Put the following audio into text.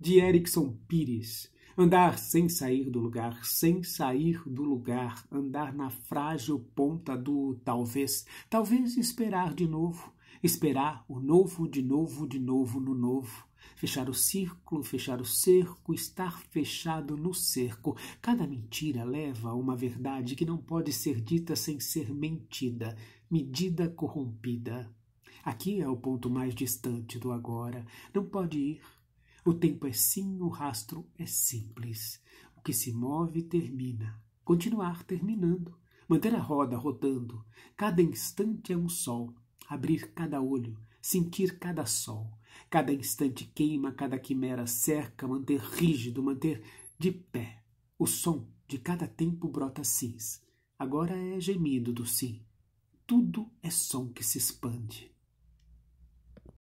de Erickson Pires. Andar sem sair do lugar, sem sair do lugar, andar na frágil ponta do talvez, talvez esperar de novo, esperar o novo, de novo, de novo no novo. Fechar o círculo, fechar o cerco, estar fechado no cerco. Cada mentira leva a uma verdade que não pode ser dita sem ser mentida, medida corrompida. Aqui é o ponto mais distante do agora. Não pode ir, o tempo é sim, o rastro é simples. O que se move termina. Continuar terminando. Manter a roda rodando. Cada instante é um sol. Abrir cada olho. Sentir cada sol. Cada instante queima, cada quimera cerca. Manter rígido, manter de pé. O som de cada tempo brota cis. Agora é gemido do sim. Tudo é som que se expande.